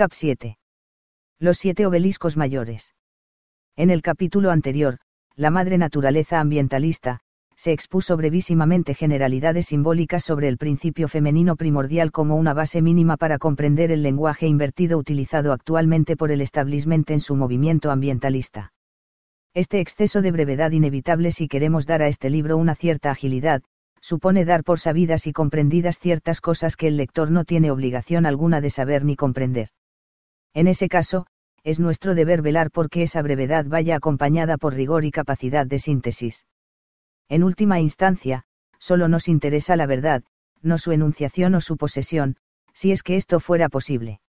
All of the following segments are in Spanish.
Cap 7. Los siete obeliscos mayores. En el capítulo anterior, la madre naturaleza ambientalista, se expuso brevísimamente generalidades simbólicas sobre el principio femenino primordial como una base mínima para comprender el lenguaje invertido utilizado actualmente por el establishment en su movimiento ambientalista. Este exceso de brevedad inevitable si queremos dar a este libro una cierta agilidad, supone dar por sabidas y comprendidas ciertas cosas que el lector no tiene obligación alguna de saber ni comprender. En ese caso, es nuestro deber velar por que esa brevedad vaya acompañada por rigor y capacidad de síntesis. En última instancia, solo nos interesa la verdad, no su enunciación o su posesión, si es que esto fuera posible.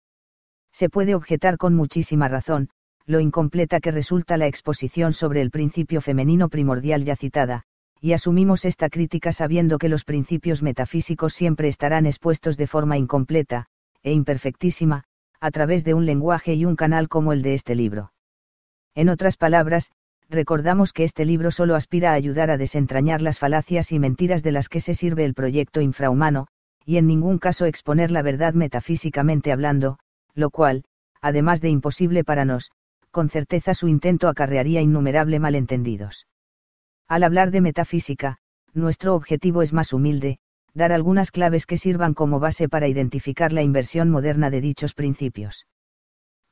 Se puede objetar con muchísima razón, lo incompleta que resulta la exposición sobre el principio femenino primordial ya citada, y asumimos esta crítica sabiendo que los principios metafísicos siempre estarán expuestos de forma incompleta, e imperfectísima, a través de un lenguaje y un canal como el de este libro. En otras palabras, recordamos que este libro solo aspira a ayudar a desentrañar las falacias y mentiras de las que se sirve el proyecto infrahumano, y en ningún caso exponer la verdad metafísicamente hablando, lo cual, además de imposible para nos, con certeza su intento acarrearía innumerable malentendidos. Al hablar de metafísica, nuestro objetivo es más humilde, dar algunas claves que sirvan como base para identificar la inversión moderna de dichos principios.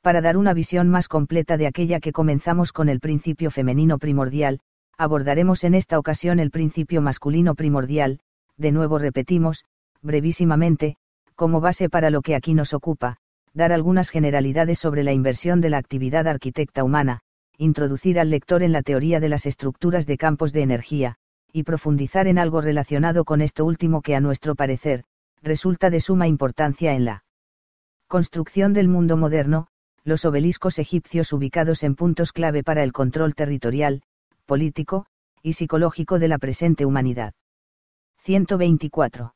Para dar una visión más completa de aquella que comenzamos con el principio femenino primordial, abordaremos en esta ocasión el principio masculino primordial, de nuevo repetimos, brevísimamente, como base para lo que aquí nos ocupa, dar algunas generalidades sobre la inversión de la actividad arquitecta humana, introducir al lector en la teoría de las estructuras de campos de energía, y profundizar en algo relacionado con esto último que a nuestro parecer, resulta de suma importancia en la construcción del mundo moderno, los obeliscos egipcios ubicados en puntos clave para el control territorial, político, y psicológico de la presente humanidad. 124.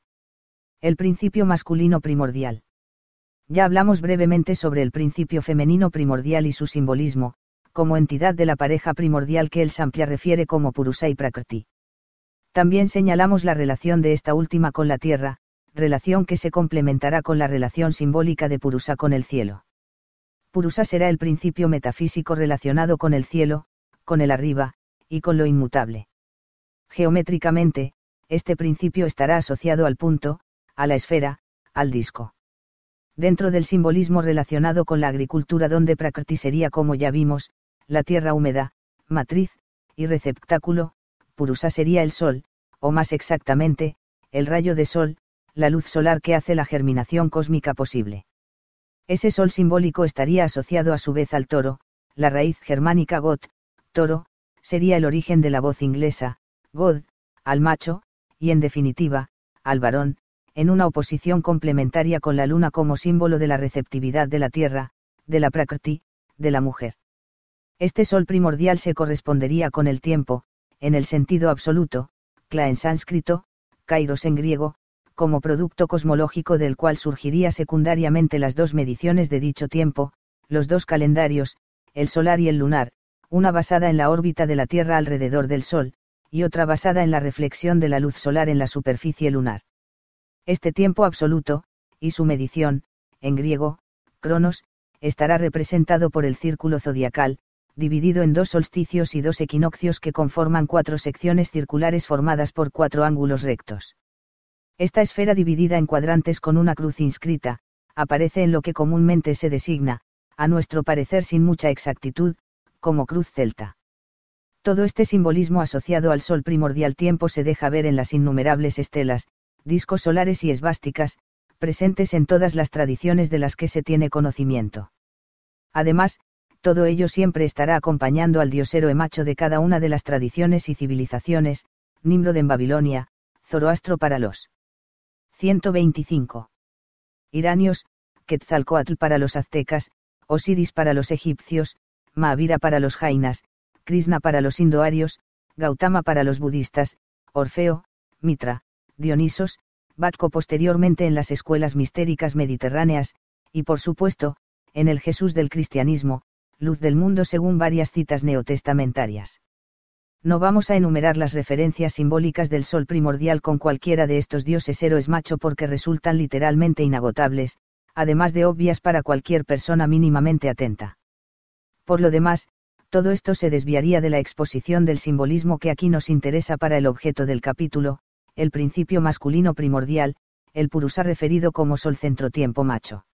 El principio masculino primordial. Ya hablamos brevemente sobre el principio femenino primordial y su simbolismo, como entidad de la pareja primordial que el refiere como Purusa y Prakriti. También señalamos la relación de esta última con la tierra, relación que se complementará con la relación simbólica de Purusa con el cielo. Purusa será el principio metafísico relacionado con el cielo, con el arriba, y con lo inmutable. Geométricamente, este principio estará asociado al punto, a la esfera, al disco. Dentro del simbolismo relacionado con la agricultura donde Prakriti sería como ya vimos, la tierra húmeda, matriz, y receptáculo, sería el sol, o más exactamente, el rayo de sol, la luz solar que hace la germinación cósmica posible. Ese sol simbólico estaría asociado a su vez al toro, la raíz germánica god, toro, sería el origen de la voz inglesa, god, al macho, y en definitiva, al varón, en una oposición complementaria con la luna como símbolo de la receptividad de la tierra, de la prakriti, de la mujer. Este sol primordial se correspondería con el tiempo, en el sentido absoluto, kla en sánscrito, kairos en griego, como producto cosmológico del cual surgiría secundariamente las dos mediciones de dicho tiempo, los dos calendarios, el solar y el lunar, una basada en la órbita de la Tierra alrededor del Sol, y otra basada en la reflexión de la luz solar en la superficie lunar. Este tiempo absoluto, y su medición, en griego, cronos, estará representado por el círculo zodiacal, dividido en dos solsticios y dos equinoccios que conforman cuatro secciones circulares formadas por cuatro ángulos rectos. Esta esfera dividida en cuadrantes con una cruz inscrita, aparece en lo que comúnmente se designa, a nuestro parecer sin mucha exactitud, como cruz celta. Todo este simbolismo asociado al sol primordial tiempo se deja ver en las innumerables estelas, discos solares y esvásticas, presentes en todas las tradiciones de las que se tiene conocimiento. Además, todo ello siempre estará acompañando al diosero héroe macho de cada una de las tradiciones y civilizaciones, Nimrod en Babilonia, Zoroastro para los 125. Iranios, Quetzalcoatl para los aztecas, Osiris para los egipcios, Mahavira para los jainas, Krishna para los indoarios, Gautama para los budistas, Orfeo, Mitra, Dionisos, Batco posteriormente en las escuelas mistéricas mediterráneas, y por supuesto, en el Jesús del cristianismo, luz del mundo según varias citas neotestamentarias. No vamos a enumerar las referencias simbólicas del sol primordial con cualquiera de estos dioses héroes macho porque resultan literalmente inagotables, además de obvias para cualquier persona mínimamente atenta. Por lo demás, todo esto se desviaría de la exposición del simbolismo que aquí nos interesa para el objeto del capítulo, el principio masculino primordial, el purusa referido como sol centro tiempo macho.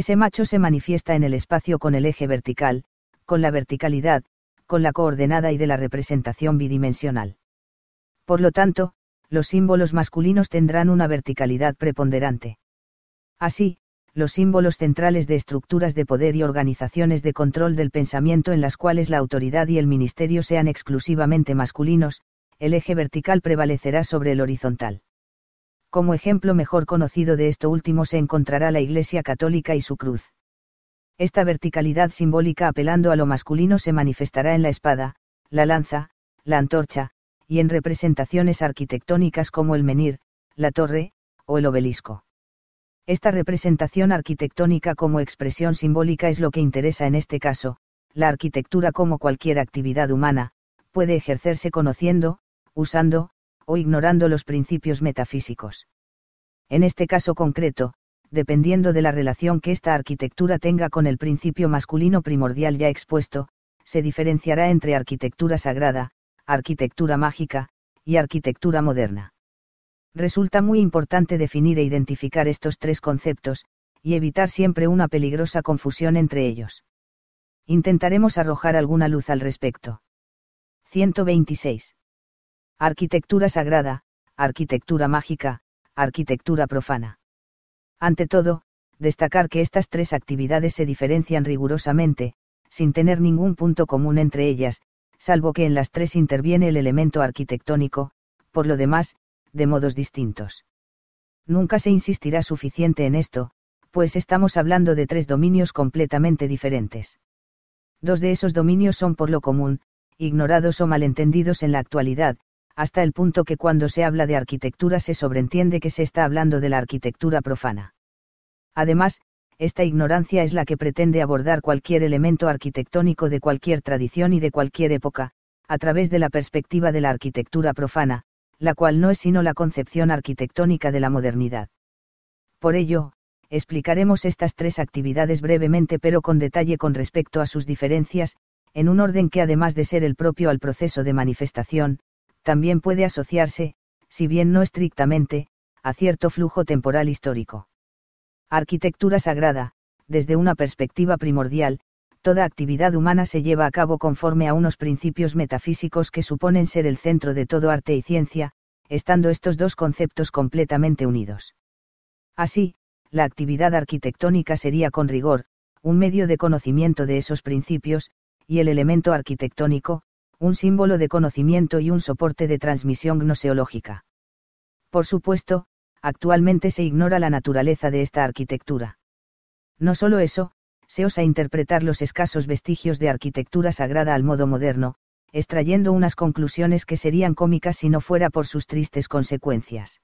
Ese macho se manifiesta en el espacio con el eje vertical, con la verticalidad, con la coordenada y de la representación bidimensional. Por lo tanto, los símbolos masculinos tendrán una verticalidad preponderante. Así, los símbolos centrales de estructuras de poder y organizaciones de control del pensamiento en las cuales la autoridad y el ministerio sean exclusivamente masculinos, el eje vertical prevalecerá sobre el horizontal. Como ejemplo mejor conocido de esto último se encontrará la Iglesia Católica y su cruz. Esta verticalidad simbólica apelando a lo masculino se manifestará en la espada, la lanza, la antorcha, y en representaciones arquitectónicas como el menhir, la torre, o el obelisco. Esta representación arquitectónica como expresión simbólica es lo que interesa en este caso, la arquitectura como cualquier actividad humana, puede ejercerse conociendo, usando, o ignorando los principios metafísicos. En este caso concreto, dependiendo de la relación que esta arquitectura tenga con el principio masculino primordial ya expuesto, se diferenciará entre arquitectura sagrada, arquitectura mágica, y arquitectura moderna. Resulta muy importante definir e identificar estos tres conceptos, y evitar siempre una peligrosa confusión entre ellos. Intentaremos arrojar alguna luz al respecto. 126. Arquitectura sagrada, arquitectura mágica, arquitectura profana. Ante todo, destacar que estas tres actividades se diferencian rigurosamente, sin tener ningún punto común entre ellas, salvo que en las tres interviene el elemento arquitectónico, por lo demás, de modos distintos. Nunca se insistirá suficiente en esto, pues estamos hablando de tres dominios completamente diferentes. Dos de esos dominios son por lo común, ignorados o malentendidos en la actualidad, hasta el punto que cuando se habla de arquitectura se sobreentiende que se está hablando de la arquitectura profana. Además, esta ignorancia es la que pretende abordar cualquier elemento arquitectónico de cualquier tradición y de cualquier época, a través de la perspectiva de la arquitectura profana, la cual no es sino la concepción arquitectónica de la modernidad. Por ello, explicaremos estas tres actividades brevemente pero con detalle con respecto a sus diferencias, en un orden que además de ser el propio al proceso de manifestación, también puede asociarse, si bien no estrictamente, a cierto flujo temporal histórico. Arquitectura sagrada, desde una perspectiva primordial, toda actividad humana se lleva a cabo conforme a unos principios metafísicos que suponen ser el centro de todo arte y ciencia, estando estos dos conceptos completamente unidos. Así, la actividad arquitectónica sería con rigor, un medio de conocimiento de esos principios, y el elemento arquitectónico, un símbolo de conocimiento y un soporte de transmisión gnoseológica. Por supuesto, actualmente se ignora la naturaleza de esta arquitectura. No solo eso, se osa interpretar los escasos vestigios de arquitectura sagrada al modo moderno, extrayendo unas conclusiones que serían cómicas si no fuera por sus tristes consecuencias.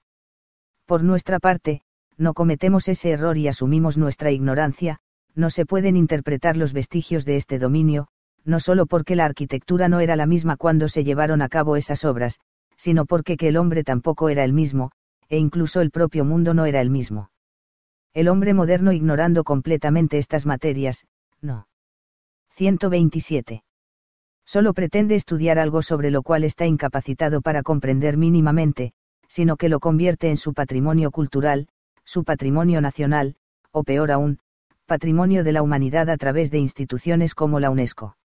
Por nuestra parte, no cometemos ese error y asumimos nuestra ignorancia, no se pueden interpretar los vestigios de este dominio, no solo porque la arquitectura no era la misma cuando se llevaron a cabo esas obras, sino porque que el hombre tampoco era el mismo, e incluso el propio mundo no era el mismo. El hombre moderno ignorando completamente estas materias, no. 127. Solo pretende estudiar algo sobre lo cual está incapacitado para comprender mínimamente, sino que lo convierte en su patrimonio cultural, su patrimonio nacional, o peor aún, patrimonio de la humanidad a través de instituciones como la UNESCO.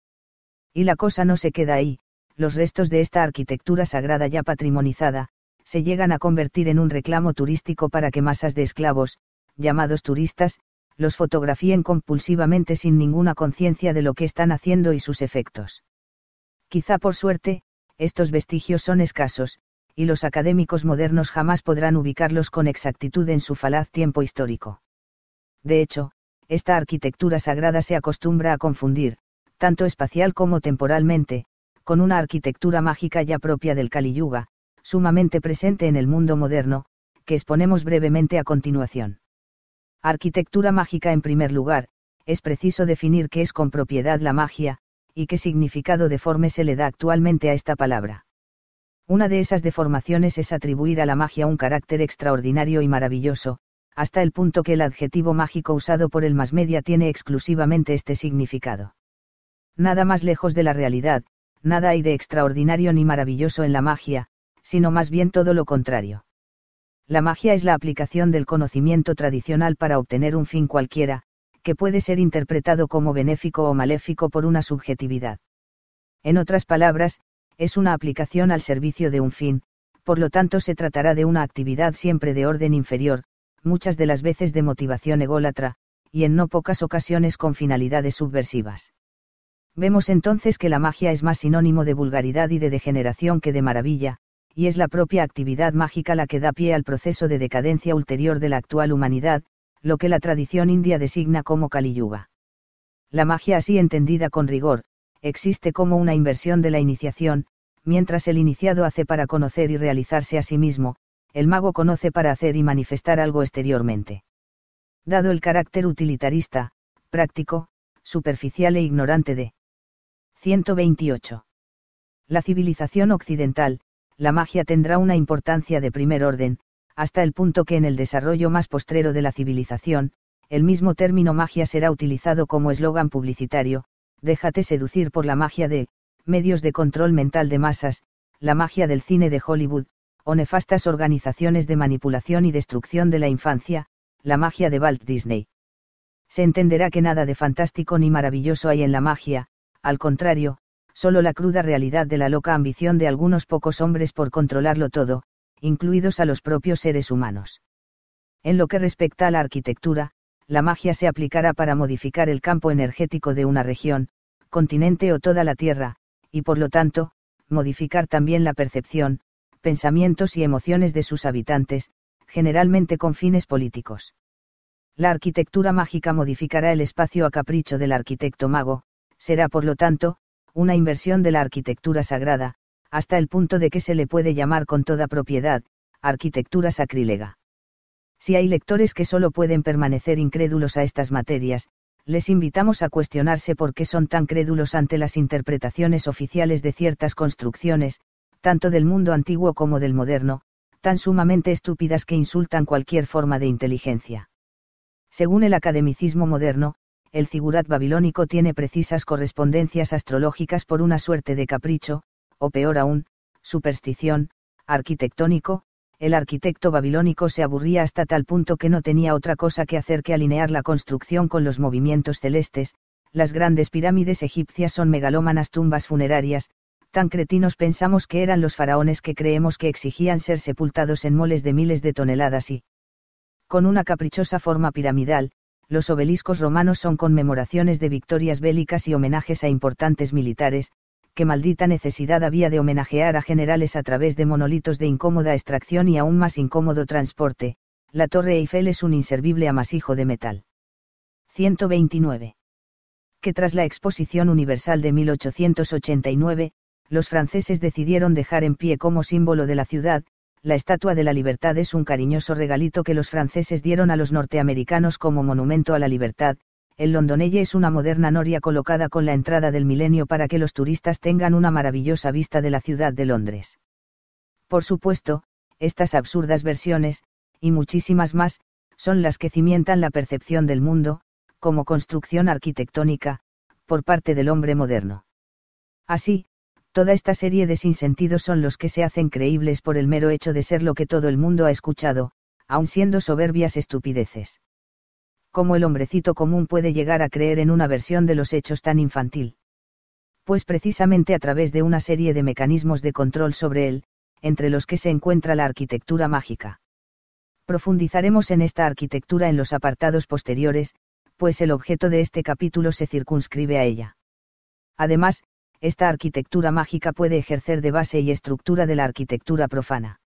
Y la cosa no se queda ahí, los restos de esta arquitectura sagrada ya patrimonizada, se llegan a convertir en un reclamo turístico para que masas de esclavos, llamados turistas, los fotografíen compulsivamente sin ninguna conciencia de lo que están haciendo y sus efectos. Quizá por suerte, estos vestigios son escasos, y los académicos modernos jamás podrán ubicarlos con exactitud en su falaz tiempo histórico. De hecho, esta arquitectura sagrada se acostumbra a confundir, tanto espacial como temporalmente, con una arquitectura mágica ya propia del Kali Yuga, sumamente presente en el mundo moderno, que exponemos brevemente a continuación. Arquitectura mágica en primer lugar, es preciso definir qué es con propiedad la magia, y qué significado deforme se le da actualmente a esta palabra. Una de esas deformaciones es atribuir a la magia un carácter extraordinario y maravilloso, hasta el punto que el adjetivo mágico usado por el más media tiene exclusivamente este significado. Nada más lejos de la realidad, nada hay de extraordinario ni maravilloso en la magia, sino más bien todo lo contrario. La magia es la aplicación del conocimiento tradicional para obtener un fin cualquiera, que puede ser interpretado como benéfico o maléfico por una subjetividad. En otras palabras, es una aplicación al servicio de un fin, por lo tanto se tratará de una actividad siempre de orden inferior, muchas de las veces de motivación ególatra, y en no pocas ocasiones con finalidades subversivas. Vemos entonces que la magia es más sinónimo de vulgaridad y de degeneración que de maravilla, y es la propia actividad mágica la que da pie al proceso de decadencia ulterior de la actual humanidad, lo que la tradición india designa como Kali La magia así entendida con rigor, existe como una inversión de la iniciación, mientras el iniciado hace para conocer y realizarse a sí mismo, el mago conoce para hacer y manifestar algo exteriormente. Dado el carácter utilitarista, práctico, superficial e ignorante de 128. La civilización occidental, la magia tendrá una importancia de primer orden, hasta el punto que en el desarrollo más postrero de la civilización, el mismo término magia será utilizado como eslogan publicitario, déjate seducir por la magia de, medios de control mental de masas, la magia del cine de Hollywood, o nefastas organizaciones de manipulación y destrucción de la infancia, la magia de Walt Disney. Se entenderá que nada de fantástico ni maravilloso hay en la magia, al contrario, solo la cruda realidad de la loca ambición de algunos pocos hombres por controlarlo todo, incluidos a los propios seres humanos. En lo que respecta a la arquitectura, la magia se aplicará para modificar el campo energético de una región, continente o toda la Tierra, y por lo tanto, modificar también la percepción, pensamientos y emociones de sus habitantes, generalmente con fines políticos. La arquitectura mágica modificará el espacio a capricho del arquitecto mago, será por lo tanto, una inversión de la arquitectura sagrada, hasta el punto de que se le puede llamar con toda propiedad, arquitectura sacrílega. Si hay lectores que solo pueden permanecer incrédulos a estas materias, les invitamos a cuestionarse por qué son tan crédulos ante las interpretaciones oficiales de ciertas construcciones, tanto del mundo antiguo como del moderno, tan sumamente estúpidas que insultan cualquier forma de inteligencia. Según el academicismo moderno, el figurat babilónico tiene precisas correspondencias astrológicas por una suerte de capricho, o peor aún, superstición, arquitectónico, el arquitecto babilónico se aburría hasta tal punto que no tenía otra cosa que hacer que alinear la construcción con los movimientos celestes, las grandes pirámides egipcias son megalómanas tumbas funerarias, tan cretinos pensamos que eran los faraones que creemos que exigían ser sepultados en moles de miles de toneladas y con una caprichosa forma piramidal, los obeliscos romanos son conmemoraciones de victorias bélicas y homenajes a importantes militares, que maldita necesidad había de homenajear a generales a través de monolitos de incómoda extracción y aún más incómodo transporte, la Torre Eiffel es un inservible amasijo de metal. 129. Que tras la Exposición Universal de 1889, los franceses decidieron dejar en pie como símbolo de la ciudad, la Estatua de la Libertad es un cariñoso regalito que los franceses dieron a los norteamericanos como monumento a la libertad, el Londonelle es una moderna noria colocada con la entrada del milenio para que los turistas tengan una maravillosa vista de la ciudad de Londres. Por supuesto, estas absurdas versiones, y muchísimas más, son las que cimientan la percepción del mundo, como construcción arquitectónica, por parte del hombre moderno. Así, Toda esta serie de sinsentidos son los que se hacen creíbles por el mero hecho de ser lo que todo el mundo ha escuchado, aun siendo soberbias estupideces. ¿Cómo el hombrecito común puede llegar a creer en una versión de los hechos tan infantil? Pues precisamente a través de una serie de mecanismos de control sobre él, entre los que se encuentra la arquitectura mágica. Profundizaremos en esta arquitectura en los apartados posteriores, pues el objeto de este capítulo se circunscribe a ella. Además, esta arquitectura mágica puede ejercer de base y estructura de la arquitectura profana.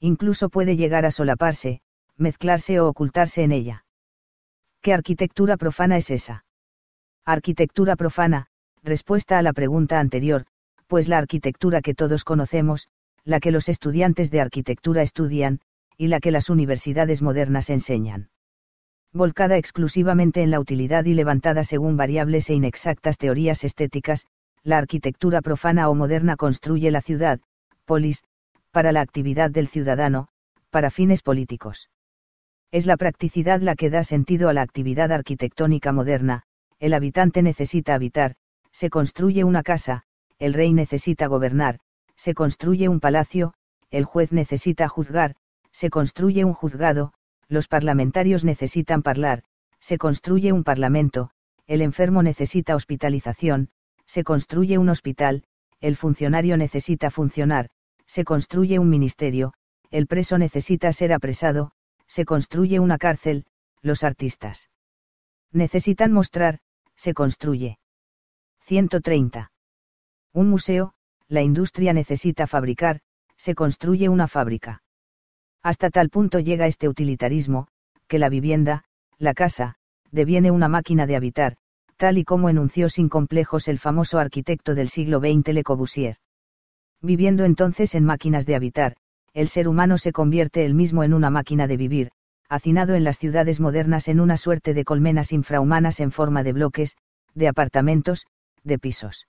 Incluso puede llegar a solaparse, mezclarse o ocultarse en ella. ¿Qué arquitectura profana es esa? Arquitectura profana, respuesta a la pregunta anterior, pues la arquitectura que todos conocemos, la que los estudiantes de arquitectura estudian, y la que las universidades modernas enseñan. Volcada exclusivamente en la utilidad y levantada según variables e inexactas teorías estéticas, la arquitectura profana o moderna construye la ciudad, polis, para la actividad del ciudadano, para fines políticos. Es la practicidad la que da sentido a la actividad arquitectónica moderna, el habitante necesita habitar, se construye una casa, el rey necesita gobernar, se construye un palacio, el juez necesita juzgar, se construye un juzgado, los parlamentarios necesitan hablar, se construye un parlamento, el enfermo necesita hospitalización, se construye un hospital, el funcionario necesita funcionar, se construye un ministerio, el preso necesita ser apresado, se construye una cárcel, los artistas necesitan mostrar, se construye. 130. Un museo, la industria necesita fabricar, se construye una fábrica. Hasta tal punto llega este utilitarismo, que la vivienda, la casa, deviene una máquina de habitar, tal y como enunció sin complejos el famoso arquitecto del siglo XX Le Corbusier. Viviendo entonces en máquinas de habitar, el ser humano se convierte él mismo en una máquina de vivir, hacinado en las ciudades modernas en una suerte de colmenas infrahumanas en forma de bloques, de apartamentos, de pisos.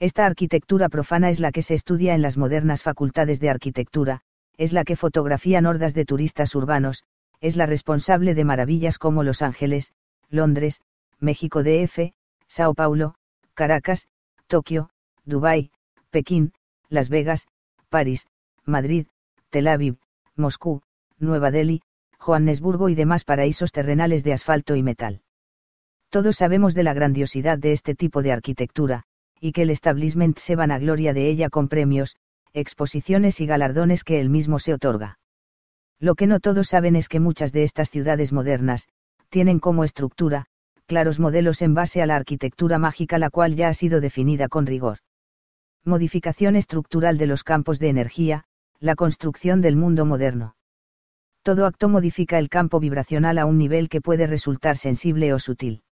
Esta arquitectura profana es la que se estudia en las modernas facultades de arquitectura, es la que fotografían hordas de turistas urbanos, es la responsable de maravillas como Los Ángeles, Londres, México DF, Sao Paulo, Caracas, Tokio, Dubái, Pekín, Las Vegas, París, Madrid, Tel Aviv, Moscú, Nueva Delhi, Johannesburgo y demás paraísos terrenales de asfalto y metal. Todos sabemos de la grandiosidad de este tipo de arquitectura, y que el establishment se van a gloria de ella con premios, exposiciones y galardones que él mismo se otorga. Lo que no todos saben es que muchas de estas ciudades modernas, tienen como estructura, claros modelos en base a la arquitectura mágica la cual ya ha sido definida con rigor. Modificación estructural de los campos de energía, la construcción del mundo moderno. Todo acto modifica el campo vibracional a un nivel que puede resultar sensible o sutil.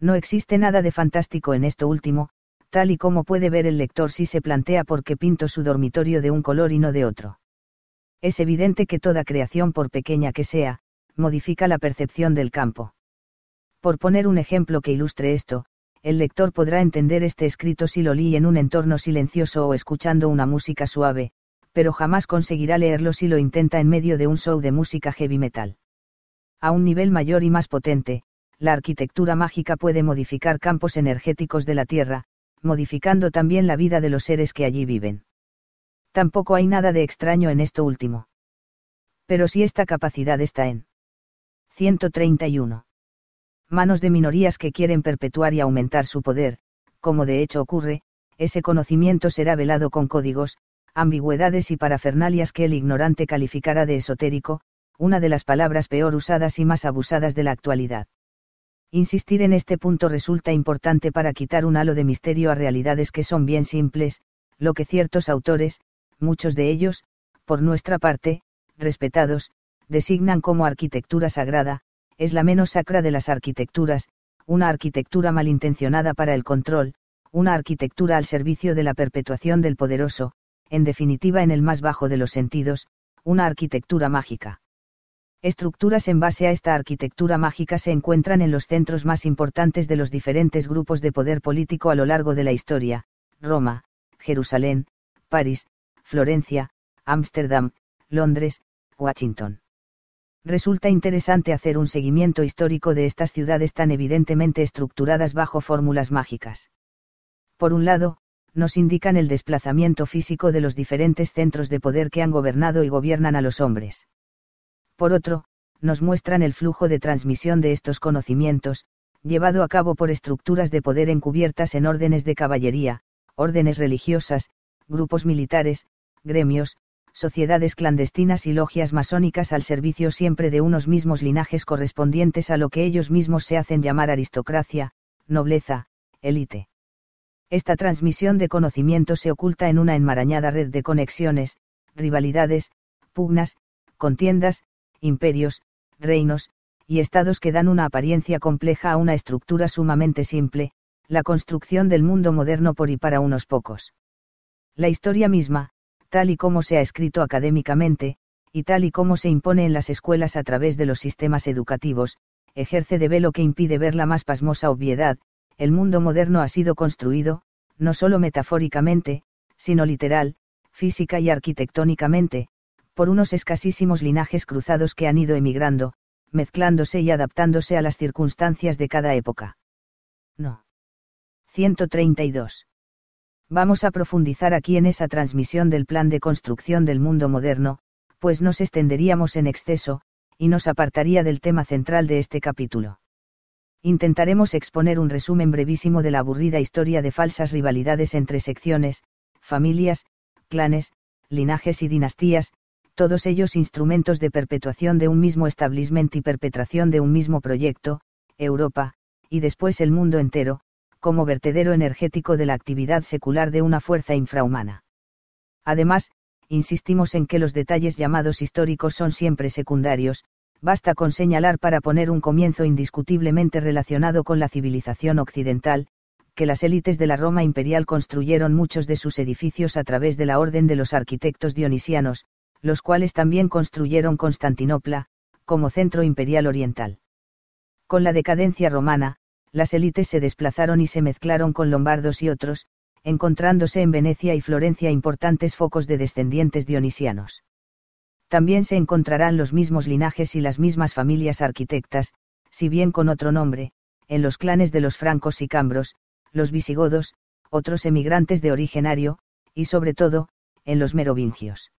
No existe nada de fantástico en esto último, tal y como puede ver el lector si se plantea por qué pinto su dormitorio de un color y no de otro. Es evidente que toda creación, por pequeña que sea, modifica la percepción del campo. Por poner un ejemplo que ilustre esto, el lector podrá entender este escrito si lo lee en un entorno silencioso o escuchando una música suave, pero jamás conseguirá leerlo si lo intenta en medio de un show de música heavy metal. A un nivel mayor y más potente, la arquitectura mágica puede modificar campos energéticos de la Tierra, modificando también la vida de los seres que allí viven. Tampoco hay nada de extraño en esto último. Pero si esta capacidad está en 131 manos de minorías que quieren perpetuar y aumentar su poder, como de hecho ocurre, ese conocimiento será velado con códigos, ambigüedades y parafernalias que el ignorante calificará de esotérico, una de las palabras peor usadas y más abusadas de la actualidad. Insistir en este punto resulta importante para quitar un halo de misterio a realidades que son bien simples, lo que ciertos autores, muchos de ellos, por nuestra parte, respetados, designan como arquitectura sagrada, es la menos sacra de las arquitecturas, una arquitectura malintencionada para el control, una arquitectura al servicio de la perpetuación del poderoso, en definitiva en el más bajo de los sentidos, una arquitectura mágica. Estructuras en base a esta arquitectura mágica se encuentran en los centros más importantes de los diferentes grupos de poder político a lo largo de la historia, Roma, Jerusalén, París, Florencia, Ámsterdam, Londres, Washington resulta interesante hacer un seguimiento histórico de estas ciudades tan evidentemente estructuradas bajo fórmulas mágicas. Por un lado, nos indican el desplazamiento físico de los diferentes centros de poder que han gobernado y gobiernan a los hombres. Por otro, nos muestran el flujo de transmisión de estos conocimientos, llevado a cabo por estructuras de poder encubiertas en órdenes de caballería, órdenes religiosas, grupos militares, gremios, sociedades clandestinas y logias masónicas al servicio siempre de unos mismos linajes correspondientes a lo que ellos mismos se hacen llamar aristocracia, nobleza, élite. Esta transmisión de conocimiento se oculta en una enmarañada red de conexiones, rivalidades, pugnas, contiendas, imperios, reinos, y estados que dan una apariencia compleja a una estructura sumamente simple, la construcción del mundo moderno por y para unos pocos. La historia misma, tal y como se ha escrito académicamente, y tal y como se impone en las escuelas a través de los sistemas educativos, ejerce de velo que impide ver la más pasmosa obviedad, el mundo moderno ha sido construido, no solo metafóricamente, sino literal, física y arquitectónicamente, por unos escasísimos linajes cruzados que han ido emigrando, mezclándose y adaptándose a las circunstancias de cada época. No. 132. Vamos a profundizar aquí en esa transmisión del plan de construcción del mundo moderno, pues nos extenderíamos en exceso, y nos apartaría del tema central de este capítulo. Intentaremos exponer un resumen brevísimo de la aburrida historia de falsas rivalidades entre secciones, familias, clanes, linajes y dinastías, todos ellos instrumentos de perpetuación de un mismo establecimiento y perpetración de un mismo proyecto, Europa, y después el mundo entero, como vertedero energético de la actividad secular de una fuerza infrahumana. Además, insistimos en que los detalles llamados históricos son siempre secundarios, basta con señalar para poner un comienzo indiscutiblemente relacionado con la civilización occidental, que las élites de la Roma imperial construyeron muchos de sus edificios a través de la orden de los arquitectos dionisianos, los cuales también construyeron Constantinopla, como centro imperial oriental. Con la decadencia romana, las élites se desplazaron y se mezclaron con lombardos y otros, encontrándose en Venecia y Florencia importantes focos de descendientes dionisianos. También se encontrarán los mismos linajes y las mismas familias arquitectas, si bien con otro nombre, en los clanes de los francos y cambros, los visigodos, otros emigrantes de originario, y sobre todo, en los merovingios.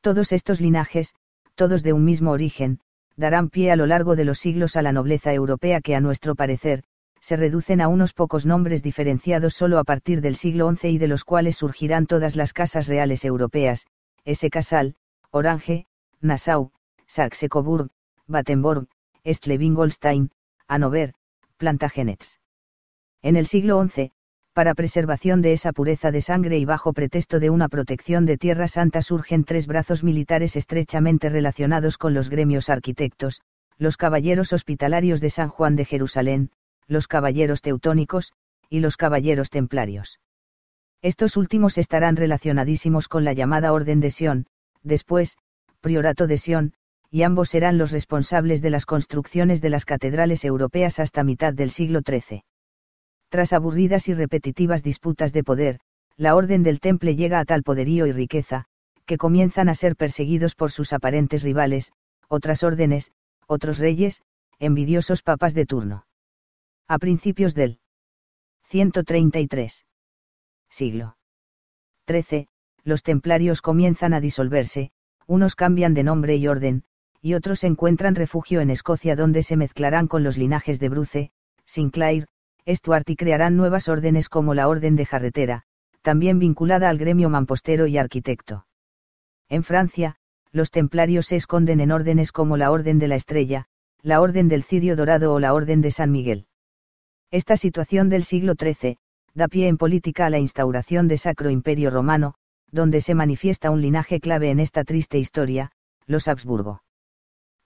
Todos estos linajes, todos de un mismo origen, darán pie a lo largo de los siglos a la nobleza europea que a nuestro parecer, se reducen a unos pocos nombres diferenciados solo a partir del siglo XI y de los cuales surgirán todas las casas reales europeas, S. Casal, Orange, Nassau, Saxe-Coburg, Battenborg, Estlevingolstein, holstein Hannover, Plantagenets. En el siglo XI, para preservación de esa pureza de sangre y bajo pretexto de una protección de Tierra Santa surgen tres brazos militares estrechamente relacionados con los gremios arquitectos, los caballeros hospitalarios de San Juan de Jerusalén, los caballeros teutónicos, y los caballeros templarios. Estos últimos estarán relacionadísimos con la llamada Orden de Sion, después, Priorato de Sion, y ambos serán los responsables de las construcciones de las catedrales europeas hasta mitad del siglo XIII. Tras aburridas y repetitivas disputas de poder, la Orden del Temple llega a tal poderío y riqueza, que comienzan a ser perseguidos por sus aparentes rivales, otras órdenes, otros reyes, envidiosos papas de turno. A principios del 133 siglo XIII, los templarios comienzan a disolverse, unos cambian de nombre y orden, y otros encuentran refugio en Escocia donde se mezclarán con los linajes de Bruce, Sinclair, Stuart y crearán nuevas órdenes como la Orden de Jarretera, también vinculada al gremio mampostero y arquitecto. En Francia, los templarios se esconden en órdenes como la Orden de la Estrella, la Orden del Cirio Dorado o la Orden de San Miguel. Esta situación del siglo XIII, da pie en política a la instauración de Sacro Imperio Romano, donde se manifiesta un linaje clave en esta triste historia, los Habsburgo.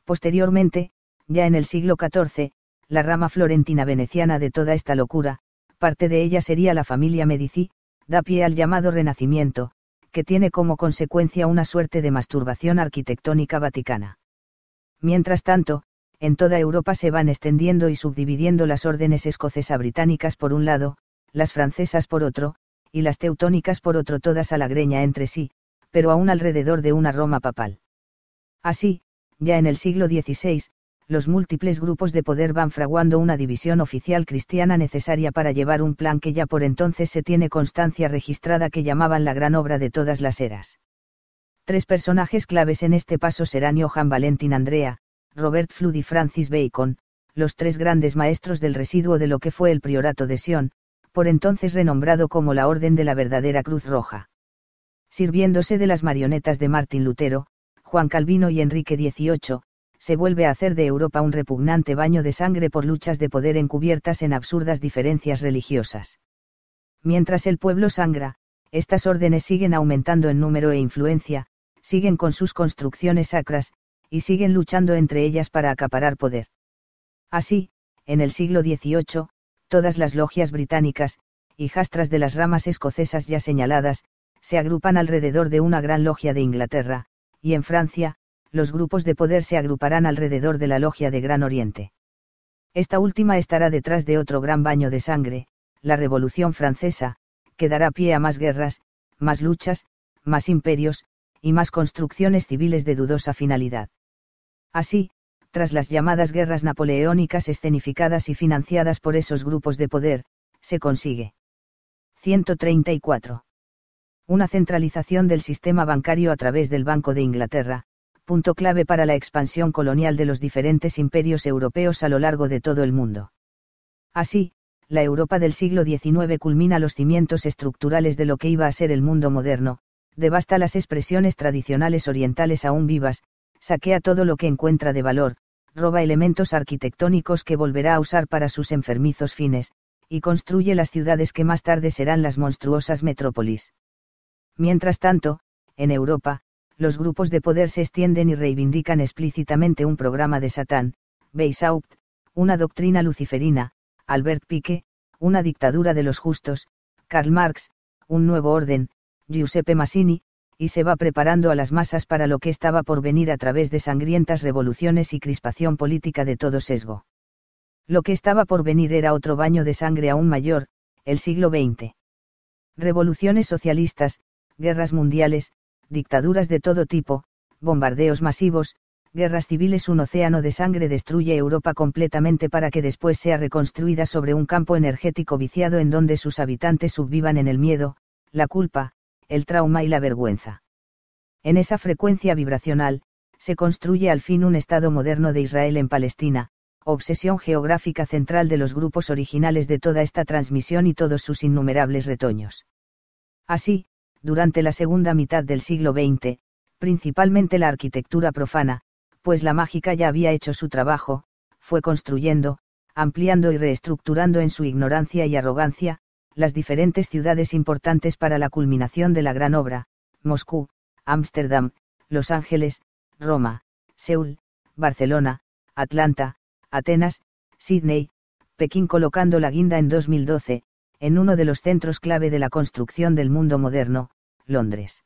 Posteriormente, ya en el siglo XIV, la rama florentina veneciana de toda esta locura, parte de ella sería la familia Medici, da pie al llamado Renacimiento, que tiene como consecuencia una suerte de masturbación arquitectónica vaticana. Mientras tanto, en toda Europa se van extendiendo y subdividiendo las órdenes escocesa-británicas por un lado, las francesas por otro, y las teutónicas por otro todas a la greña entre sí, pero aún alrededor de una Roma papal. Así, ya en el siglo XVI, los múltiples grupos de poder van fraguando una división oficial cristiana necesaria para llevar un plan que ya por entonces se tiene constancia registrada que llamaban la gran obra de todas las eras. Tres personajes claves en este paso serán Johann Valentin Andrea, Robert Flood y Francis Bacon, los tres grandes maestros del residuo de lo que fue el priorato de Sion, por entonces renombrado como la Orden de la Verdadera Cruz Roja. Sirviéndose de las marionetas de Martín Lutero, Juan Calvino y Enrique XVIII, se vuelve a hacer de Europa un repugnante baño de sangre por luchas de poder encubiertas en absurdas diferencias religiosas. Mientras el pueblo sangra, estas órdenes siguen aumentando en número e influencia, siguen con sus construcciones sacras, y siguen luchando entre ellas para acaparar poder. Así, en el siglo XVIII, todas las logias británicas, hijastras de las ramas escocesas ya señaladas, se agrupan alrededor de una gran logia de Inglaterra, y en Francia, los grupos de poder se agruparán alrededor de la logia de Gran Oriente. Esta última estará detrás de otro gran baño de sangre, la Revolución Francesa, que dará pie a más guerras, más luchas, más imperios, y más construcciones civiles de dudosa finalidad. Así, tras las llamadas guerras napoleónicas escenificadas y financiadas por esos grupos de poder, se consigue. 134. Una centralización del sistema bancario a través del Banco de Inglaterra, punto clave para la expansión colonial de los diferentes imperios europeos a lo largo de todo el mundo. Así, la Europa del siglo XIX culmina los cimientos estructurales de lo que iba a ser el mundo moderno, devasta las expresiones tradicionales orientales aún vivas, saquea todo lo que encuentra de valor, roba elementos arquitectónicos que volverá a usar para sus enfermizos fines, y construye las ciudades que más tarde serán las monstruosas metrópolis. Mientras tanto, en Europa, los grupos de poder se extienden y reivindican explícitamente un programa de Satán, Weishaupt, una doctrina luciferina, Albert Pique, una dictadura de los justos, Karl Marx, un nuevo orden, Giuseppe Massini, y se va preparando a las masas para lo que estaba por venir a través de sangrientas revoluciones y crispación política de todo sesgo. Lo que estaba por venir era otro baño de sangre aún mayor, el siglo XX. Revoluciones socialistas, guerras mundiales, dictaduras de todo tipo, bombardeos masivos, guerras civiles, un océano de sangre destruye Europa completamente para que después sea reconstruida sobre un campo energético viciado en donde sus habitantes subvivan en el miedo, la culpa, el trauma y la vergüenza. En esa frecuencia vibracional, se construye al fin un Estado moderno de Israel en Palestina, obsesión geográfica central de los grupos originales de toda esta transmisión y todos sus innumerables retoños. Así, durante la segunda mitad del siglo XX, principalmente la arquitectura profana, pues la mágica ya había hecho su trabajo, fue construyendo, ampliando y reestructurando en su ignorancia y arrogancia, las diferentes ciudades importantes para la culminación de la gran obra, Moscú, Ámsterdam, Los Ángeles, Roma, Seúl, Barcelona, Atlanta, Atenas, Sídney, Pekín colocando la guinda en 2012, en uno de los centros clave de la construcción del mundo moderno, Londres.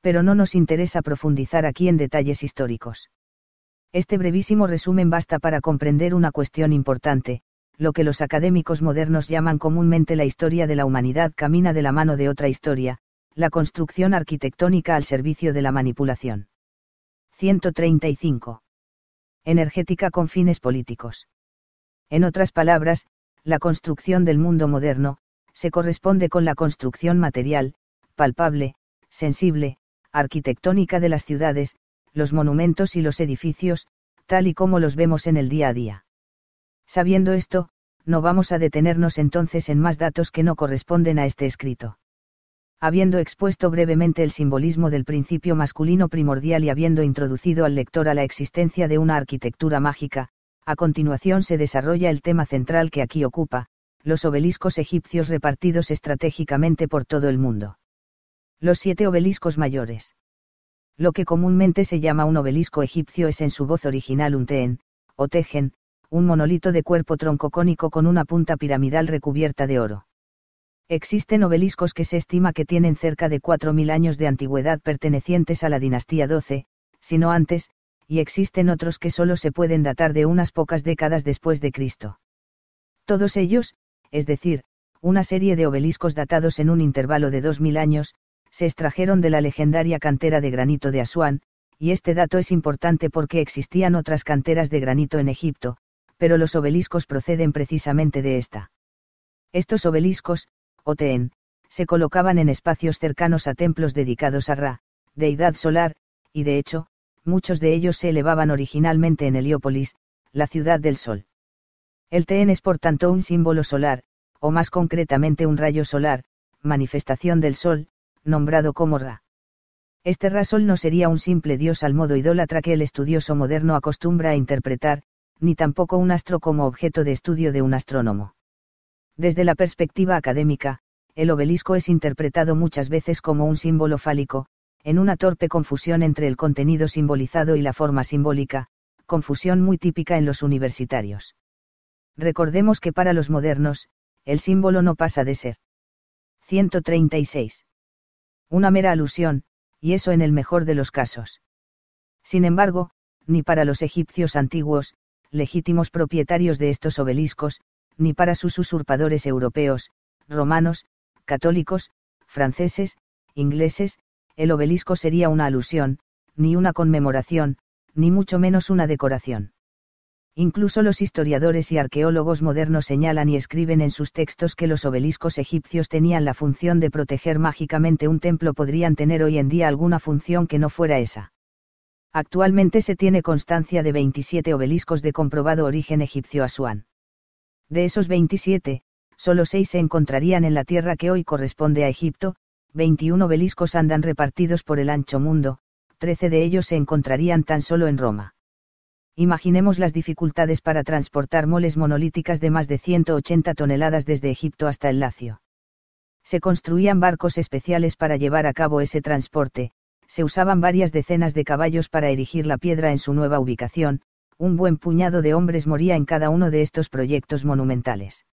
Pero no nos interesa profundizar aquí en detalles históricos. Este brevísimo resumen basta para comprender una cuestión importante, lo que los académicos modernos llaman comúnmente la historia de la humanidad camina de la mano de otra historia, la construcción arquitectónica al servicio de la manipulación. 135. Energética con fines políticos. En otras palabras, la construcción del mundo moderno, se corresponde con la construcción material, palpable, sensible, arquitectónica de las ciudades, los monumentos y los edificios, tal y como los vemos en el día a día. Sabiendo esto, no vamos a detenernos entonces en más datos que no corresponden a este escrito. Habiendo expuesto brevemente el simbolismo del principio masculino primordial y habiendo introducido al lector a la existencia de una arquitectura mágica, a continuación se desarrolla el tema central que aquí ocupa, los obeliscos egipcios repartidos estratégicamente por todo el mundo. Los siete obeliscos mayores. Lo que comúnmente se llama un obelisco egipcio es en su voz original un teen, o tejen, un monolito de cuerpo troncocónico con una punta piramidal recubierta de oro. Existen obeliscos que se estima que tienen cerca de 4.000 años de antigüedad pertenecientes a la dinastía XII, sino antes, y existen otros que solo se pueden datar de unas pocas décadas después de Cristo. Todos ellos, es decir, una serie de obeliscos datados en un intervalo de 2.000 años, se extrajeron de la legendaria cantera de granito de Asuán, y este dato es importante porque existían otras canteras de granito en Egipto, pero los obeliscos proceden precisamente de esta. Estos obeliscos, o teen, se colocaban en espacios cercanos a templos dedicados a Ra, deidad solar, y de hecho, muchos de ellos se elevaban originalmente en Heliópolis, la ciudad del sol. El teen es por tanto un símbolo solar, o más concretamente un rayo solar, manifestación del sol, nombrado como Ra. Este Rasol no sería un simple dios al modo idólatra que el estudioso moderno acostumbra a interpretar, ni tampoco un astro como objeto de estudio de un astrónomo. Desde la perspectiva académica, el obelisco es interpretado muchas veces como un símbolo fálico, en una torpe confusión entre el contenido simbolizado y la forma simbólica, confusión muy típica en los universitarios. Recordemos que para los modernos, el símbolo no pasa de ser. 136. Una mera alusión, y eso en el mejor de los casos. Sin embargo, ni para los egipcios antiguos, legítimos propietarios de estos obeliscos, ni para sus usurpadores europeos, romanos, católicos, franceses, ingleses, el obelisco sería una alusión, ni una conmemoración, ni mucho menos una decoración. Incluso los historiadores y arqueólogos modernos señalan y escriben en sus textos que los obeliscos egipcios tenían la función de proteger mágicamente un templo, podrían tener hoy en día alguna función que no fuera esa. Actualmente se tiene constancia de 27 obeliscos de comprobado origen egipcio Asuán. De esos 27, solo 6 se encontrarían en la tierra que hoy corresponde a Egipto, 21 obeliscos andan repartidos por el ancho mundo, 13 de ellos se encontrarían tan solo en Roma Imaginemos las dificultades para transportar moles monolíticas de más de 180 toneladas desde Egipto hasta el Lacio. Se construían barcos especiales para llevar a cabo ese transporte, se usaban varias decenas de caballos para erigir la piedra en su nueva ubicación, un buen puñado de hombres moría en cada uno de estos proyectos monumentales.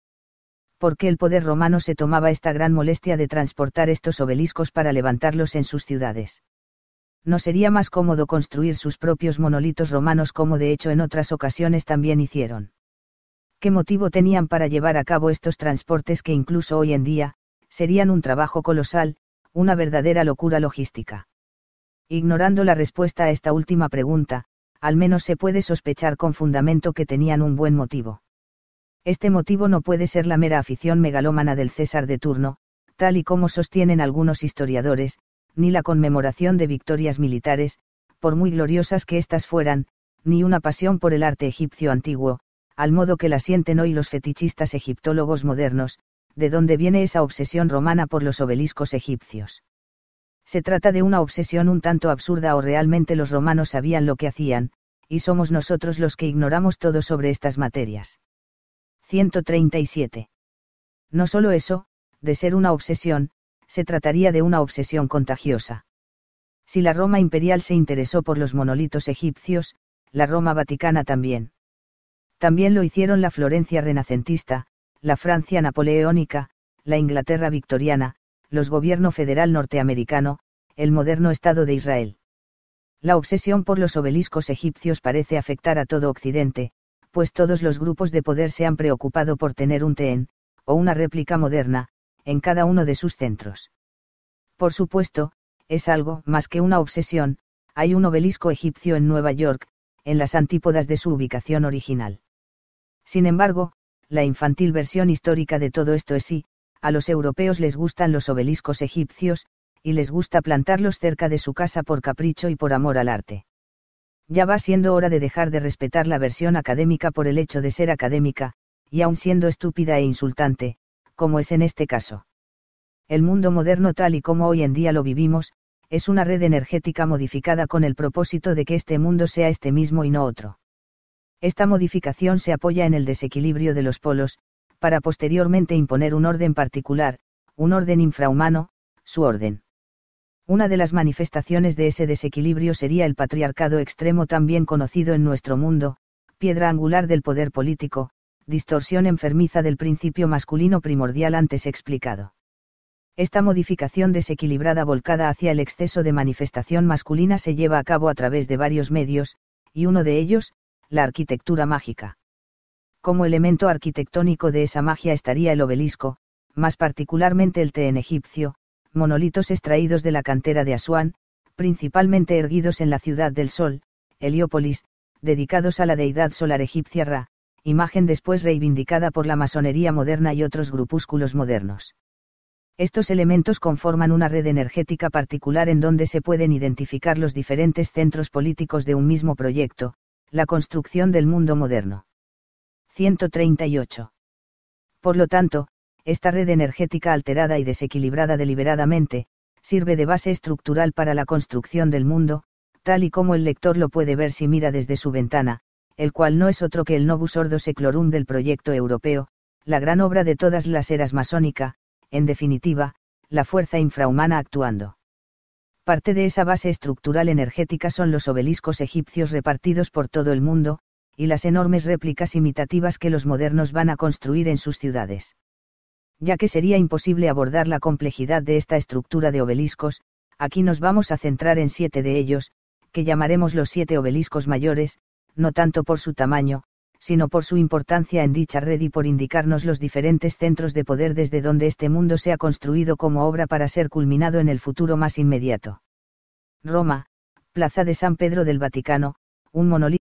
¿Por qué el poder romano se tomaba esta gran molestia de transportar estos obeliscos para levantarlos en sus ciudades? ¿no sería más cómodo construir sus propios monolitos romanos como de hecho en otras ocasiones también hicieron? ¿Qué motivo tenían para llevar a cabo estos transportes que incluso hoy en día, serían un trabajo colosal, una verdadera locura logística? Ignorando la respuesta a esta última pregunta, al menos se puede sospechar con fundamento que tenían un buen motivo. Este motivo no puede ser la mera afición megalómana del César de turno, tal y como sostienen algunos historiadores, ni la conmemoración de victorias militares, por muy gloriosas que éstas fueran, ni una pasión por el arte egipcio antiguo, al modo que la sienten hoy los fetichistas egiptólogos modernos, de donde viene esa obsesión romana por los obeliscos egipcios. Se trata de una obsesión un tanto absurda o realmente los romanos sabían lo que hacían, y somos nosotros los que ignoramos todo sobre estas materias. 137. No solo eso, de ser una obsesión, se trataría de una obsesión contagiosa. Si la Roma imperial se interesó por los monolitos egipcios, la Roma vaticana también. También lo hicieron la Florencia renacentista, la Francia napoleónica, la Inglaterra victoriana, los Gobiernos federal norteamericano, el moderno Estado de Israel. La obsesión por los obeliscos egipcios parece afectar a todo Occidente, pues todos los grupos de poder se han preocupado por tener un TEN, o una réplica moderna, en cada uno de sus centros. Por supuesto, es algo más que una obsesión, hay un obelisco egipcio en Nueva York, en las antípodas de su ubicación original. Sin embargo, la infantil versión histórica de todo esto es sí, a los europeos les gustan los obeliscos egipcios, y les gusta plantarlos cerca de su casa por capricho y por amor al arte. Ya va siendo hora de dejar de respetar la versión académica por el hecho de ser académica, y aun siendo estúpida e insultante, como es en este caso. El mundo moderno tal y como hoy en día lo vivimos, es una red energética modificada con el propósito de que este mundo sea este mismo y no otro. Esta modificación se apoya en el desequilibrio de los polos, para posteriormente imponer un orden particular, un orden infrahumano, su orden. Una de las manifestaciones de ese desequilibrio sería el patriarcado extremo también conocido en nuestro mundo, piedra angular del poder político, distorsión enfermiza del principio masculino primordial antes explicado. Esta modificación desequilibrada volcada hacia el exceso de manifestación masculina se lleva a cabo a través de varios medios, y uno de ellos, la arquitectura mágica. Como elemento arquitectónico de esa magia estaría el obelisco, más particularmente el en egipcio, monolitos extraídos de la cantera de Asuán, principalmente erguidos en la ciudad del Sol, Heliópolis, dedicados a la deidad solar egipcia Ra, imagen después reivindicada por la masonería moderna y otros grupúsculos modernos. Estos elementos conforman una red energética particular en donde se pueden identificar los diferentes centros políticos de un mismo proyecto, la construcción del mundo moderno. 138. Por lo tanto, esta red energética alterada y desequilibrada deliberadamente, sirve de base estructural para la construcción del mundo, tal y como el lector lo puede ver si mira desde su ventana, el cual no es otro que el Novus Ordo Seclorum del proyecto europeo, la gran obra de todas las eras masónica, en definitiva, la fuerza infrahumana actuando. Parte de esa base estructural energética son los obeliscos egipcios repartidos por todo el mundo, y las enormes réplicas imitativas que los modernos van a construir en sus ciudades. Ya que sería imposible abordar la complejidad de esta estructura de obeliscos, aquí nos vamos a centrar en siete de ellos, que llamaremos los siete obeliscos mayores, no tanto por su tamaño, sino por su importancia en dicha red y por indicarnos los diferentes centros de poder desde donde este mundo se ha construido como obra para ser culminado en el futuro más inmediato. Roma, Plaza de San Pedro del Vaticano, un monolito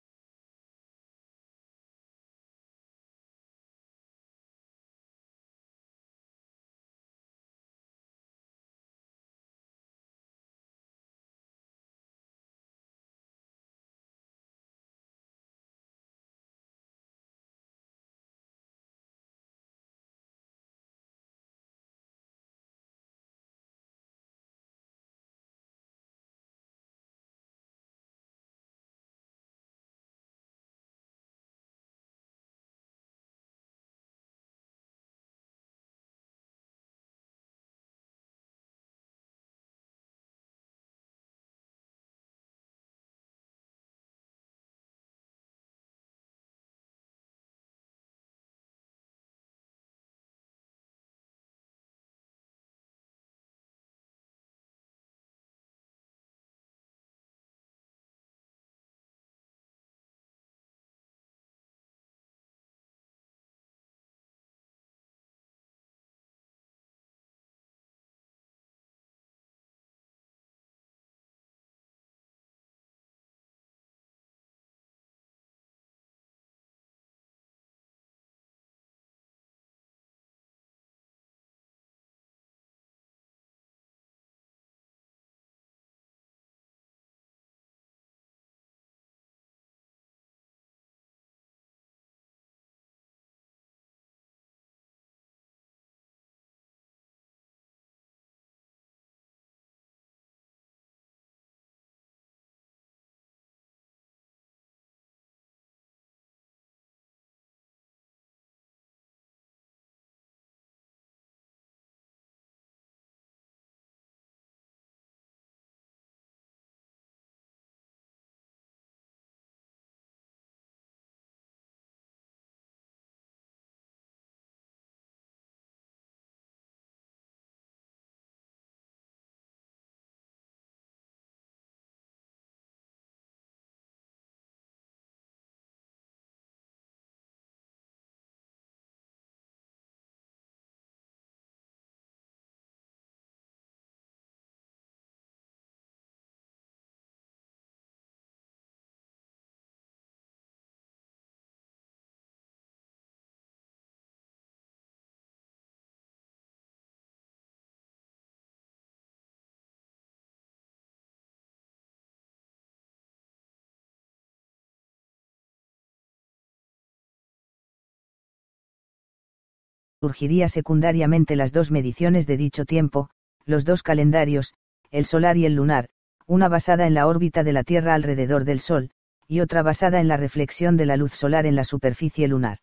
surgiría secundariamente las dos mediciones de dicho tiempo, los dos calendarios, el solar y el lunar, una basada en la órbita de la Tierra alrededor del Sol, y otra basada en la reflexión de la luz solar en la superficie lunar.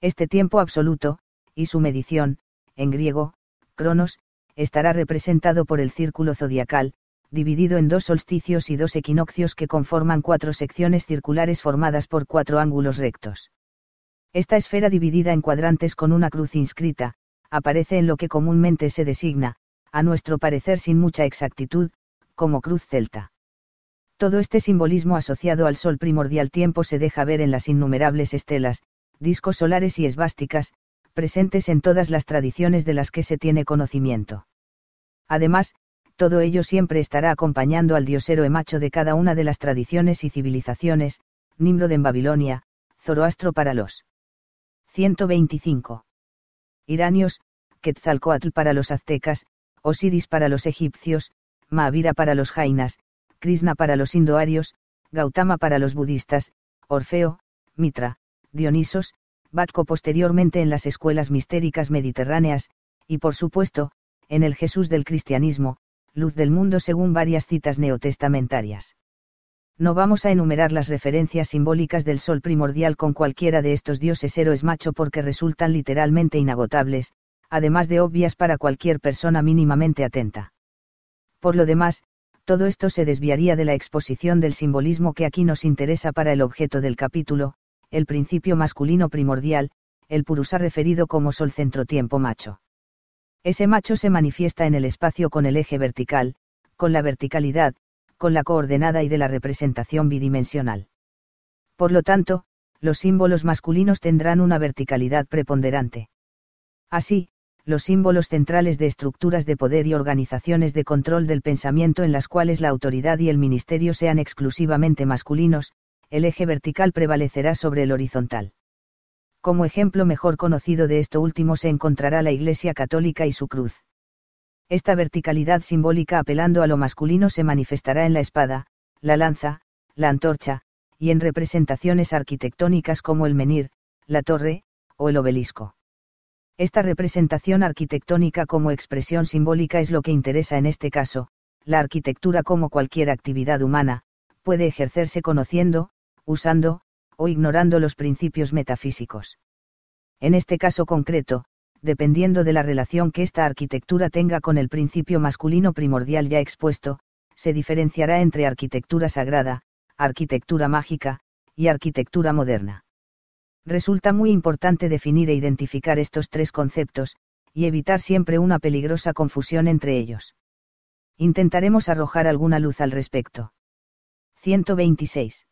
Este tiempo absoluto, y su medición, en griego, cronos, estará representado por el círculo zodiacal, dividido en dos solsticios y dos equinoccios que conforman cuatro secciones circulares formadas por cuatro ángulos rectos. Esta esfera dividida en cuadrantes con una cruz inscrita, aparece en lo que comúnmente se designa, a nuestro parecer sin mucha exactitud, como cruz celta. Todo este simbolismo asociado al sol primordial tiempo se deja ver en las innumerables estelas, discos solares y esvásticas, presentes en todas las tradiciones de las que se tiene conocimiento. Además, todo ello siempre estará acompañando al dios héroe macho de cada una de las tradiciones y civilizaciones, Nimrod en Babilonia, Zoroastro para los 125. Iranios, Quetzalcoatl para los aztecas, Osiris para los egipcios, Mahavira para los jainas, Krishna para los indoarios, Gautama para los budistas, Orfeo, Mitra, Dionisos, Batco posteriormente en las escuelas mistéricas mediterráneas, y por supuesto, en el Jesús del cristianismo, luz del mundo según varias citas neotestamentarias. No vamos a enumerar las referencias simbólicas del sol primordial con cualquiera de estos dioses héroes macho porque resultan literalmente inagotables, además de obvias para cualquier persona mínimamente atenta. Por lo demás, todo esto se desviaría de la exposición del simbolismo que aquí nos interesa para el objeto del capítulo, el principio masculino primordial, el purusa referido como sol centro tiempo macho. Ese macho se manifiesta en el espacio con el eje vertical, con la verticalidad, con la coordenada y de la representación bidimensional. Por lo tanto, los símbolos masculinos tendrán una verticalidad preponderante. Así, los símbolos centrales de estructuras de poder y organizaciones de control del pensamiento en las cuales la autoridad y el ministerio sean exclusivamente masculinos, el eje vertical prevalecerá sobre el horizontal. Como ejemplo mejor conocido de esto último se encontrará la Iglesia Católica y su cruz. Esta verticalidad simbólica apelando a lo masculino se manifestará en la espada, la lanza, la antorcha, y en representaciones arquitectónicas como el menhir, la torre, o el obelisco. Esta representación arquitectónica como expresión simbólica es lo que interesa en este caso, la arquitectura como cualquier actividad humana, puede ejercerse conociendo, usando, o ignorando los principios metafísicos. En este caso concreto, dependiendo de la relación que esta arquitectura tenga con el principio masculino primordial ya expuesto, se diferenciará entre arquitectura sagrada, arquitectura mágica, y arquitectura moderna. Resulta muy importante definir e identificar estos tres conceptos, y evitar siempre una peligrosa confusión entre ellos. Intentaremos arrojar alguna luz al respecto. 126.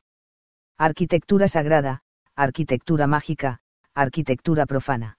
Arquitectura sagrada, arquitectura mágica, arquitectura profana.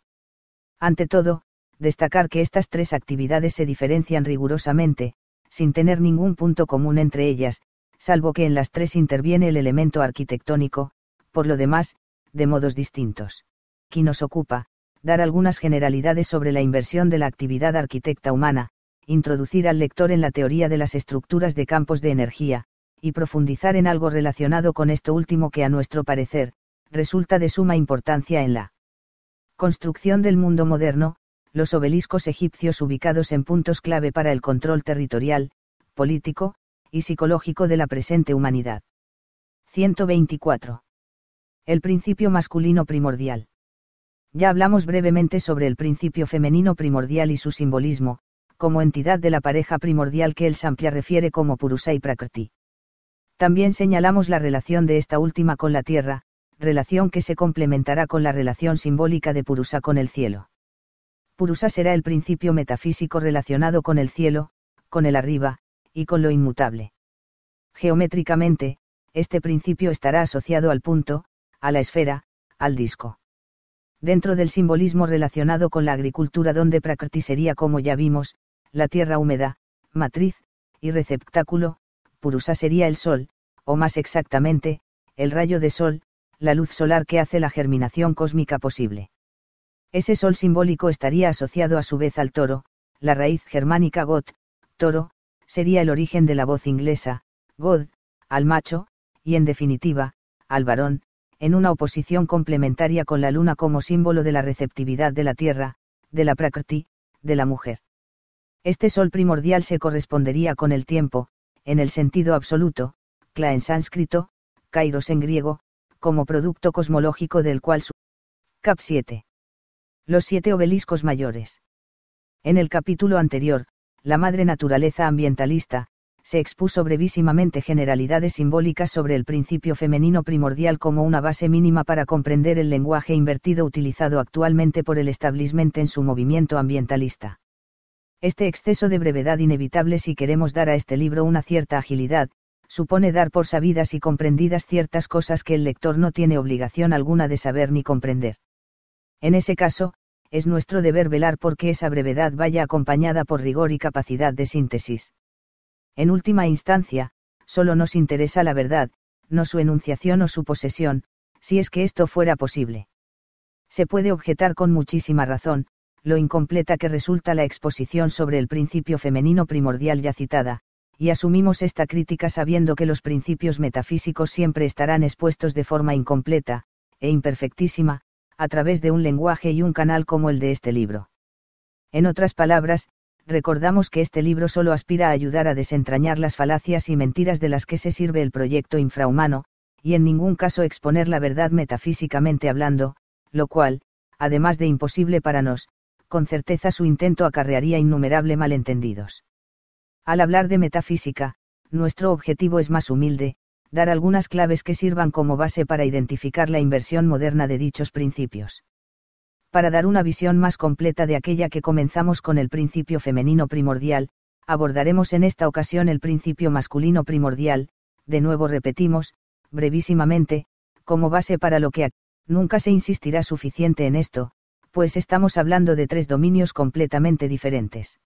Ante todo, destacar que estas tres actividades se diferencian rigurosamente, sin tener ningún punto común entre ellas, salvo que en las tres interviene el elemento arquitectónico, por lo demás, de modos distintos. Quien nos ocupa, dar algunas generalidades sobre la inversión de la actividad arquitecta humana, introducir al lector en la teoría de las estructuras de campos de energía, y profundizar en algo relacionado con esto último que a nuestro parecer, resulta de suma importancia en la Construcción del mundo moderno, los obeliscos egipcios ubicados en puntos clave para el control territorial, político, y psicológico de la presente humanidad. 124. El principio masculino primordial. Ya hablamos brevemente sobre el principio femenino primordial y su simbolismo, como entidad de la pareja primordial que el Samkhya refiere como Purusa y Prakrti. También señalamos la relación de esta última con la tierra, relación que se complementará con la relación simbólica de Purusa con el cielo. Purusa será el principio metafísico relacionado con el cielo, con el arriba, y con lo inmutable. Geométricamente, este principio estará asociado al punto, a la esfera, al disco. Dentro del simbolismo relacionado con la agricultura donde Prakriti sería como ya vimos, la tierra húmeda, matriz, y receptáculo, Purusa sería el sol, o más exactamente, el rayo de sol, la luz solar que hace la germinación cósmica posible. Ese sol simbólico estaría asociado a su vez al toro, la raíz germánica got, toro, sería el origen de la voz inglesa, god, al macho, y en definitiva, al varón, en una oposición complementaria con la luna como símbolo de la receptividad de la tierra, de la prakriti, de la mujer. Este sol primordial se correspondería con el tiempo, en el sentido absoluto, kla en sánscrito, kairos en griego, como producto cosmológico del cual su Cap 7. Los siete obeliscos mayores. En el capítulo anterior, la madre naturaleza ambientalista, se expuso brevísimamente generalidades simbólicas sobre el principio femenino primordial como una base mínima para comprender el lenguaje invertido utilizado actualmente por el establishment en su movimiento ambientalista. Este exceso de brevedad inevitable si queremos dar a este libro una cierta agilidad, supone dar por sabidas y comprendidas ciertas cosas que el lector no tiene obligación alguna de saber ni comprender. En ese caso, es nuestro deber velar por que esa brevedad vaya acompañada por rigor y capacidad de síntesis. En última instancia, solo nos interesa la verdad, no su enunciación o su posesión, si es que esto fuera posible. Se puede objetar con muchísima razón, lo incompleta que resulta la exposición sobre el principio femenino primordial ya citada, y asumimos esta crítica sabiendo que los principios metafísicos siempre estarán expuestos de forma incompleta, e imperfectísima, a través de un lenguaje y un canal como el de este libro. En otras palabras, recordamos que este libro solo aspira a ayudar a desentrañar las falacias y mentiras de las que se sirve el proyecto infrahumano, y en ningún caso exponer la verdad metafísicamente hablando, lo cual, además de imposible para nos, con certeza su intento acarrearía innumerable malentendidos. Al hablar de metafísica, nuestro objetivo es más humilde, dar algunas claves que sirvan como base para identificar la inversión moderna de dichos principios. Para dar una visión más completa de aquella que comenzamos con el principio femenino primordial, abordaremos en esta ocasión el principio masculino primordial, de nuevo repetimos, brevísimamente, como base para lo que nunca se insistirá suficiente en esto, pues estamos hablando de tres dominios completamente diferentes.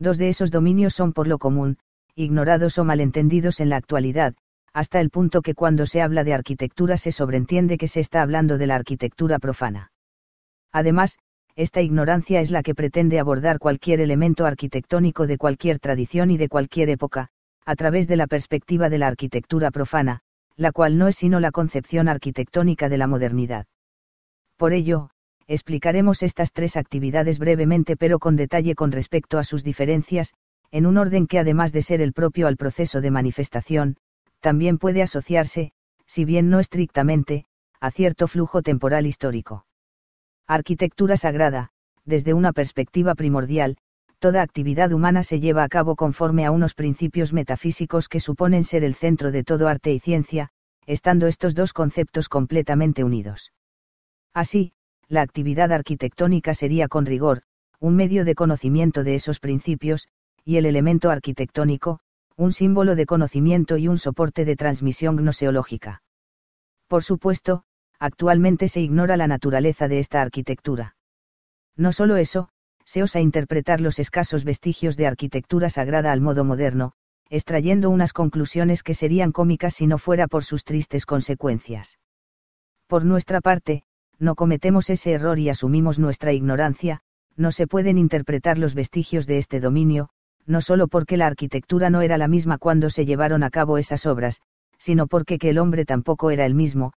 Dos de esos dominios son por lo común, ignorados o malentendidos en la actualidad, hasta el punto que cuando se habla de arquitectura se sobreentiende que se está hablando de la arquitectura profana. Además, esta ignorancia es la que pretende abordar cualquier elemento arquitectónico de cualquier tradición y de cualquier época, a través de la perspectiva de la arquitectura profana, la cual no es sino la concepción arquitectónica de la modernidad. Por ello, explicaremos estas tres actividades brevemente pero con detalle con respecto a sus diferencias, en un orden que además de ser el propio al proceso de manifestación, también puede asociarse, si bien no estrictamente, a cierto flujo temporal histórico. Arquitectura sagrada, desde una perspectiva primordial, toda actividad humana se lleva a cabo conforme a unos principios metafísicos que suponen ser el centro de todo arte y ciencia, estando estos dos conceptos completamente unidos. Así, la actividad arquitectónica sería con rigor, un medio de conocimiento de esos principios, y el elemento arquitectónico, un símbolo de conocimiento y un soporte de transmisión gnoseológica. Por supuesto, actualmente se ignora la naturaleza de esta arquitectura. No solo eso, se osa interpretar los escasos vestigios de arquitectura sagrada al modo moderno, extrayendo unas conclusiones que serían cómicas si no fuera por sus tristes consecuencias. Por nuestra parte, no cometemos ese error y asumimos nuestra ignorancia, no se pueden interpretar los vestigios de este dominio, no solo porque la arquitectura no era la misma cuando se llevaron a cabo esas obras, sino porque que el hombre tampoco era el mismo,